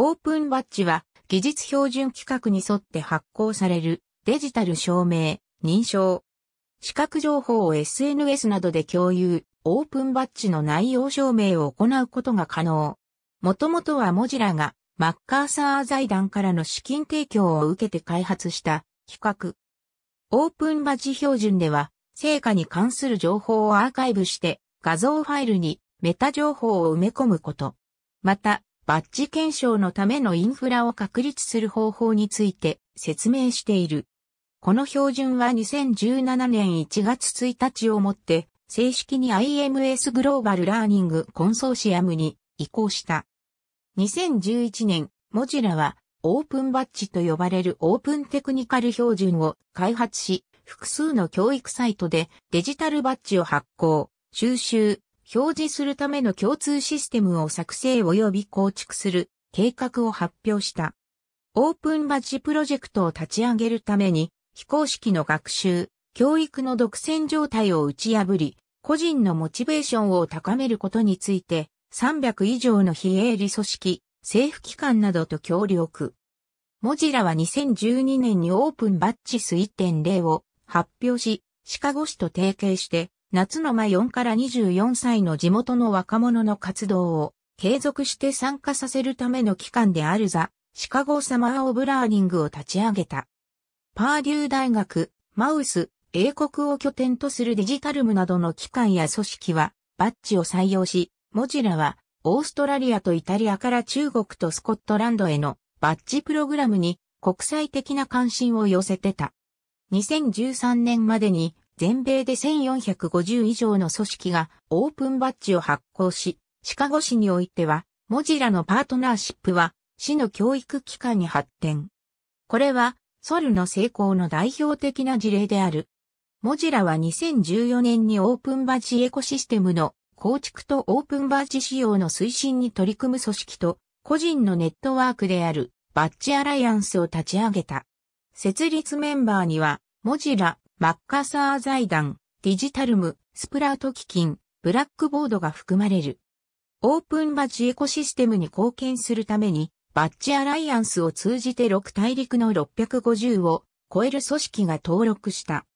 オープンバッジは技術標準規格に沿って発行されるデジタル証明、認証。資格情報を SNS などで共有、オープンバッジの内容証明を行うことが可能。もともとはモジラがマッカーサー財団からの資金提供を受けて開発した企画。オープンバッジ標準では成果に関する情報をアーカイブして画像ファイルにメタ情報を埋め込むこと。また、バッジ検証のためのインフラを確立する方法について説明している。この標準は2017年1月1日をもって正式に IMS グローバルラーニングコンソーシアムに移行した。2011年、モジュラはオープンバッジと呼ばれるオープンテクニカル標準を開発し、複数の教育サイトでデジタルバッジを発行、収集、表示するための共通システムを作成及び構築する計画を発表した。オープンバッジプロジェクトを立ち上げるために、非公式の学習、教育の独占状態を打ち破り、個人のモチベーションを高めることについて、300以上の非営利組織、政府機関などと協力。モジラは2012年にオープンバッジス1.0を発表し、シカゴ市と提携して夏の間4から24歳の地元の若者の活動を継続して参加させるための機関であるザ・シカゴサマー・オブ・ラーニングを立ち上げた。パーデュー大学、マウス、英国を拠点とするデジタルムなどの機関や組織はバッジを採用し、モジラはオーストラリアとイタリアから中国とスコットランドへのバッジプログラムに国際的な関心を寄せてた。2013年までに全米で1450以上の組織がオープンバッジを発行し、シカゴ市においては、モジラのパートナーシップは、市の教育機関に発展。これは、ソルの成功の代表的な事例である。モジラは2014年にオープンバッジエコシステムの構築とオープンバッジ仕様の推進に取り組む組織と個人のネットワークであるバッジアライアンスを立ち上げた。設立メンバーには、モジラ、マッカサー財団、ディジタルム、スプラート基金、ブラックボードが含まれる。オープンバッジエコシステムに貢献するために、バッジアライアンスを通じて6大陸の650を超える組織が登録した。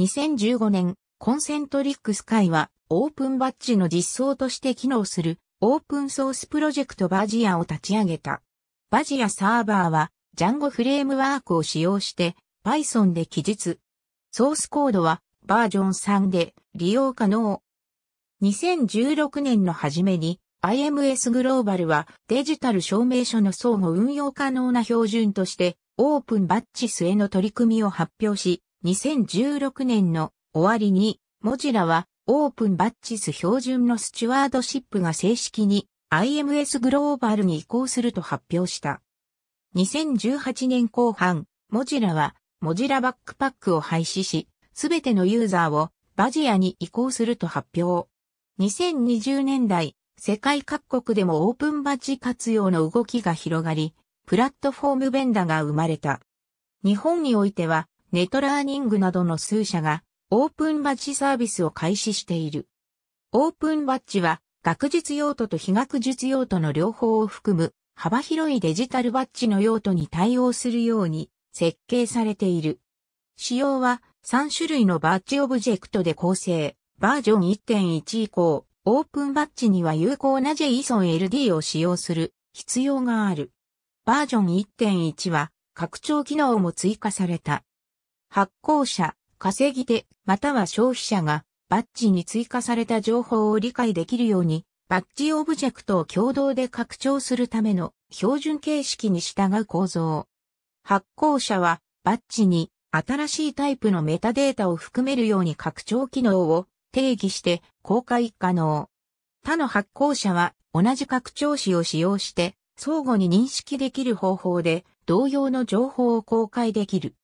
2015年、コンセントリックス会は、オープンバッジの実装として機能する、オープンソースプロジェクトバジアを立ち上げた。バジアサーバーは、ジャンゴフレームワークを使用して、Python で記述、ソースコードはバージョン3で利用可能。2016年の初めに IMS グローバルはデジタル証明書の相互運用可能な標準としてオープンバッチスへの取り組みを発表し、2016年の終わりにモジラはオープンバッチス標準のスチュワードシップが正式に IMS グローバルに移行すると発表した。2018年後半、モジラはモジラバックパックを廃止し、すべてのユーザーをバジアに移行すると発表。2020年代、世界各国でもオープンバッジ活用の動きが広がり、プラットフォームベンダが生まれた。日本においては、ネトラーニングなどの数社が、オープンバッジサービスを開始している。オープンバッジは、学術用途と非学術用途の両方を含む、幅広いデジタルバッジの用途に対応するように、設計されている。仕様は3種類のバッジオブジェクトで構成。バージョン1.1以降、オープンバッジには有効な JSON-LD を使用する必要がある。バージョン1.1は拡張機能も追加された。発行者、稼ぎ手、または消費者がバッジに追加された情報を理解できるように、バッジオブジェクトを共同で拡張するための標準形式に従う構造。発行者はバッジに新しいタイプのメタデータを含めるように拡張機能を定義して公開可能。他の発行者は同じ拡張子を使用して相互に認識できる方法で同様の情報を公開できる。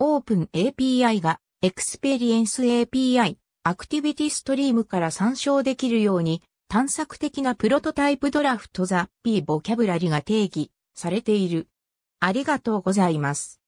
Open API が Experience API、Activity Stream から参照できるように探索的なプロトタイプドラフトザーボキャブラリが定義されている。ありがとうございます。